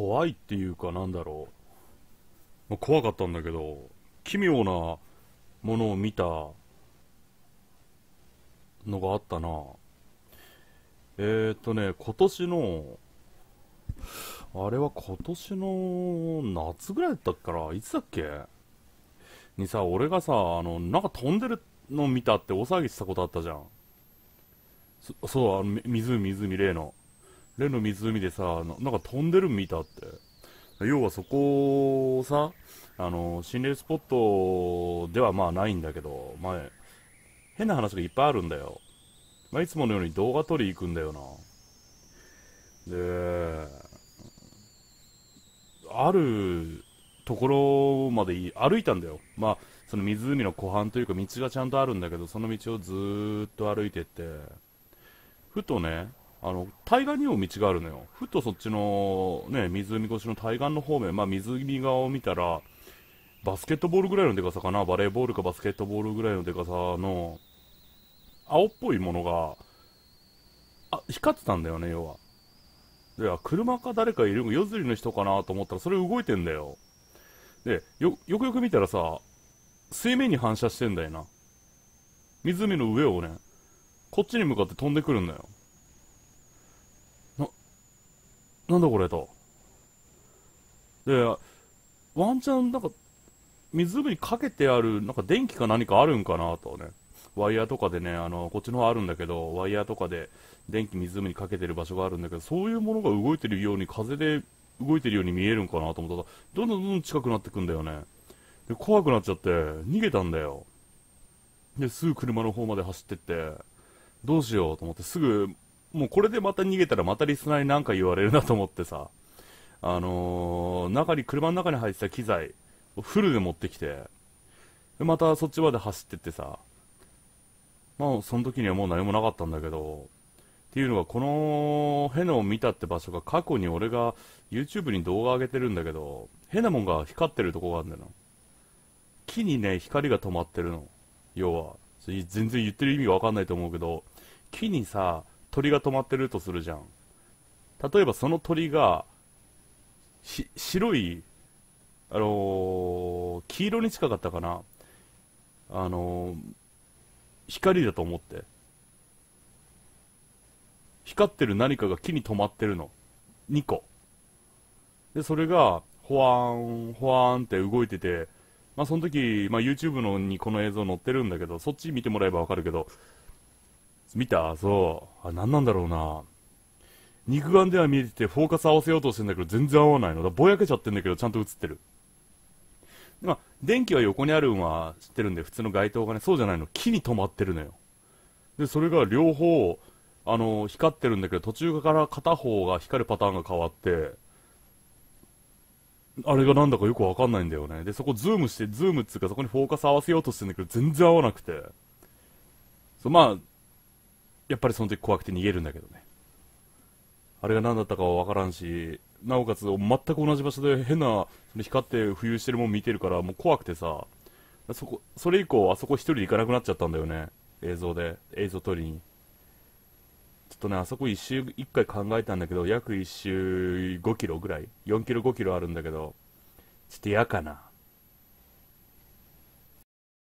怖いっていうかなんだろう、まあ、怖かったんだけど奇妙なものを見たのがあったなえー、っとね今年のあれは今年の夏ぐらいだったから、いつだっけにさ、俺がさ、あの、なんか飛んでるの見たって大騒ぎしたことあったじゃん。そそう、あの、湖、湖、例の。例の湖でさな、なんか飛んでる見たって。要はそこをさ、あの、心霊スポットではまあないんだけど、前、まあ、変な話がいっぱいあるんだよ。まあ、いつものように動画撮り行くんだよな。で、あるところまで歩いたんだよ。まあ、その湖の湖畔というか道がちゃんとあるんだけど、その道をずーっと歩いてって、ふとね、あの対岸にも道があるのよ、ふっとそっちの、ね、湖越しの対岸の方面、まあ、湖側を見たら、バスケットボールぐらいのでかさかな、バレーボールかバスケットボールぐらいのでかさの、青っぽいものが、あ光ってたんだよね、要は。で、車か誰かいる、夜釣りの人かなと思ったら、それ動いてんだよ。で、よ、よくよく見たらさ、水面に反射してんだよな。湖の上をね、こっちに向かって飛んでくるんだよ。なんだこれと。で、ワンチャン、なんか、湖にかけてある、なんか電気か何かあるんかなとね。ワイヤーとかでね、あの、こっちの方あるんだけど、ワイヤーとかで電気湖にかけてる場所があるんだけど、そういうものが動いてるように、風で動いてるように見えるんかなと思ったら、どんどんどん近くなってくんだよね。で、怖くなっちゃって、逃げたんだよ。で、すぐ車の方まで走ってって、どうしようと思って、すぐもうこれでまた逃げたらまたリスナーに何か言われるなと思ってさ、あのー、中に、車の中に入ってた機材をフルで持ってきて、でまたそっちまで走ってってさ、まあその時にはもう何もなかったんだけど、っていうのがこのヘナを見たって場所が過去に俺が YouTube に動画上げてるんだけど、変なもんが光ってるとこがあるんだよな。木にね、光が止まってるの。要は。全然言ってる意味がわかんないと思うけど、木にさ、鳥が止まってるとするじゃん例えばその鳥が白いあのー、黄色に近かったかなあのー、光だと思って光ってる何かが木に止まってるの2個でそれがほわーんほわーんって動いててまあその時、まあ、YouTube のにこの映像載ってるんだけどそっち見てもらえばわかるけど見たそう。あ、なんなんだろうな。肉眼では見えてて、フォーカス合わせようとしてんだけど、全然合わないの。だぼやけちゃってんだけど、ちゃんと映ってる。まあ、電気は横にあるんは知ってるんで、普通の街灯がね、そうじゃないの。木に止まってるのよ。で、それが両方、あの、光ってるんだけど、途中から片方が光るパターンが変わって、あれがなんだかよくわかんないんだよね。で、そこズームして、ズームっつうかそこにフォーカス合わせようとしてんだけど、全然合わなくて。そう、まあ、やっぱりその時怖くて逃げるんだけどねあれが何だったかは分からんしなおかつ全く同じ場所で変な光って浮遊してるもん見てるからもう怖くてさそこそれ以降あそこ1人で行かなくなっちゃったんだよね映像で映像撮りにちょっとねあそこ1周1回考えたんだけど約1周5キロぐらい4キロ5キロあるんだけどちょっと嫌かな